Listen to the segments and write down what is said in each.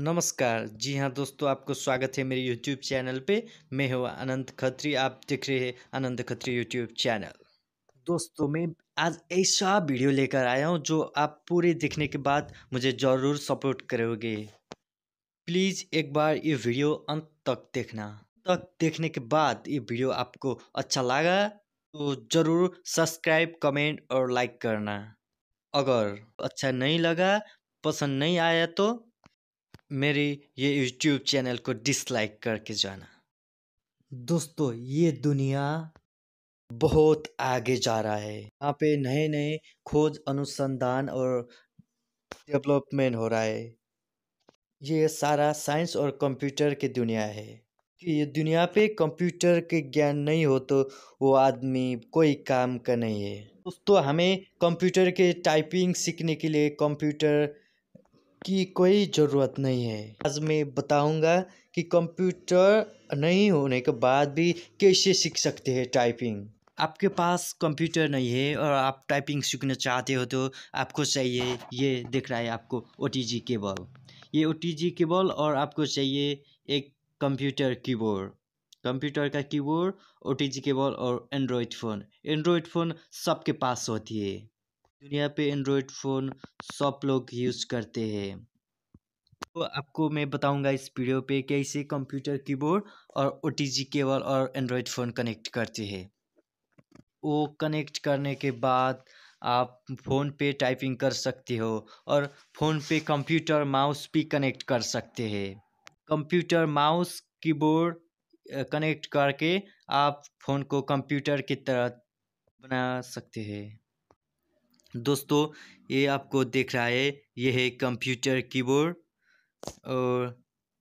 नमस्कार जी हाँ दोस्तों आपको स्वागत है मेरे यूट्यूब चैनल पे मैं हूँ अनंत खत्री आप देख रहे हैं अनंत खत्री यूट्यूब चैनल दोस्तों मैं आज ऐसा वीडियो लेकर आया हूँ जो आप पूरे देखने के बाद मुझे ज़रूर सपोर्ट करोगे प्लीज़ एक बार ये वीडियो अंत तक देखना तक देखने के बाद ये वीडियो आपको अच्छा लगा तो ज़रूर सब्सक्राइब कमेंट और लाइक करना अगर अच्छा नहीं लगा पसंद नहीं आया तो मेरी ये यूट्यूब चैनल को डिसलाइक करके जाना दोस्तों ये दुनिया बहुत आगे जा रहा है यहाँ पे नए नए खोज अनुसंधान और डेवलपमेंट हो रहा है ये सारा साइंस और कंप्यूटर की दुनिया है कि ये दुनिया पे कंप्यूटर के ज्ञान नहीं हो तो वो आदमी कोई काम का नहीं है दोस्तों हमें कंप्यूटर के टाइपिंग सीखने के लिए कंप्यूटर की कोई ज़रूरत नहीं है आज मैं बताऊंगा कि कंप्यूटर नहीं होने के बाद भी कैसे सीख सकते हैं टाइपिंग आपके पास कंप्यूटर नहीं है और आप टाइपिंग सीखना चाहते हो तो आपको चाहिए ये दिख रहा है आपको ओ केबल ये ओ केबल और आपको चाहिए एक कंप्यूटर कीबोर्ड कंप्यूटर का कीबोर्ड ओ केबल और एंड्रॉयड फ़ोन एंड्रॉयड फ़ोन सबके पास होती है दुनिया पे एंड्रॉयड फ़ोन सब लोग यूज़ करते हैं तो आपको मैं बताऊंगा इस वीडियो पे कैसे कंप्यूटर कीबोर्ड और ओ केबल और एंड्रॉयड फ़ोन कनेक्ट करते हैं वो कनेक्ट करने के बाद आप फ़ोन पे टाइपिंग कर सकते हो और फ़ोन पे कंप्यूटर माउस भी कनेक्ट कर सकते हैं कंप्यूटर माउस कीबोर्ड कनेक्ट करके आप फ़ोन को कंप्यूटर की तरह बना सकते हैं दोस्तों ये आपको देख रहा है यह है कंप्यूटर कीबोर्ड और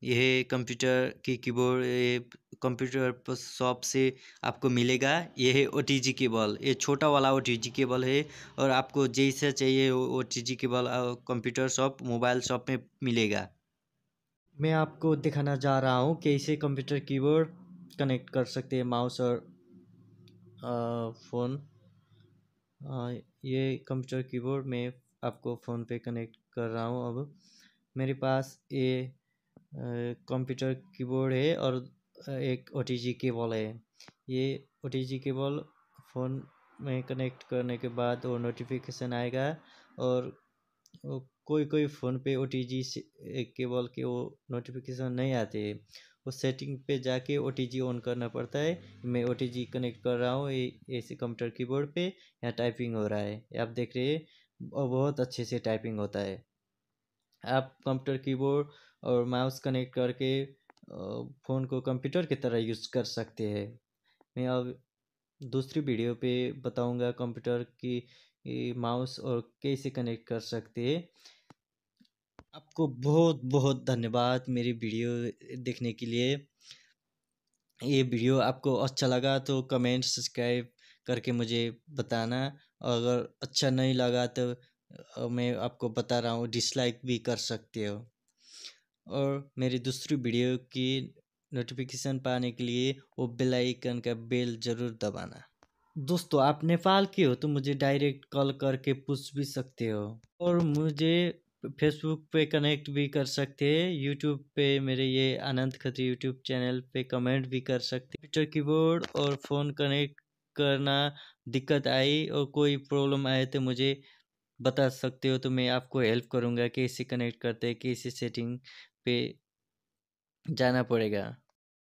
यह कंप्यूटर की कीबोर्ड ये कंप्यूटर शॉप से आपको मिलेगा यह है ओ टी जी केबल ये छोटा वाला ओ टी जी केबल है और आपको जैसा चाहिए O T G cable computer shop mobile shop में मिलेगा मैं आपको दिखाना जा रहा हूँ कैसे कंप्यूटर कीबोर्ड कनेक्ट कर सकते हैं माउस और फ़ोन हाँ, ये कंप्यूटर कीबोर्ड में आपको फ़ोन पे कनेक्ट कर रहा हूँ अब मेरे पास ये कंप्यूटर कीबोर्ड है और एक ओ केबल है ये ओ केबल फ़ोन में कनेक्ट करने के बाद वो नोटिफिकेशन आएगा और कोई कोई फ़ोन पे ओ टी जी केबल के वो नोटिफिकेशन नहीं आते उस सेटिंग पे जाके ओ ऑन करना पड़ता है मैं ओ कनेक्ट कर रहा हूँ ऐसे कंप्यूटर कीबोर्ड पे यहाँ टाइपिंग हो रहा है आप देख रहे हैं और बहुत अच्छे से टाइपिंग होता है आप कंप्यूटर कीबोर्ड और माउस कनेक्ट करके फ़ोन को कंप्यूटर की तरह यूज़ कर सकते हैं मैं अब दूसरी वीडियो पे बताऊंगा कंप्यूटर की माउस और कैसे कनेक्ट कर सकते हैं आपको बहुत बहुत धन्यवाद मेरी वीडियो देखने के लिए ये वीडियो आपको अच्छा लगा तो कमेंट सब्सक्राइब करके मुझे बताना और अगर अच्छा नहीं लगा तो मैं आपको बता रहा हूँ डिसलाइक भी कर सकते हो और मेरी दूसरी वीडियो की नोटिफिकेशन पाने के लिए वो बेल आइकन का बेल ज़रूर दबाना दोस्तों आप नेपाल के हो तो मुझे डायरेक्ट कॉल करके पूछ भी सकते हो और मुझे फेसबुक पे कनेक्ट भी कर सकते हैं यूट्यूब पे मेरे ये अनंत खत्री यूट्यूब चैनल पे कमेंट भी कर सकते कंप्यूटर कीबोर्ड और फ़ोन कनेक्ट करना दिक्कत आई और कोई प्रॉब्लम आए तो मुझे बता सकते हो तो मैं आपको हेल्प करूँगा कैसे कनेक्ट करते हैं कैसे सेटिंग पे जाना पड़ेगा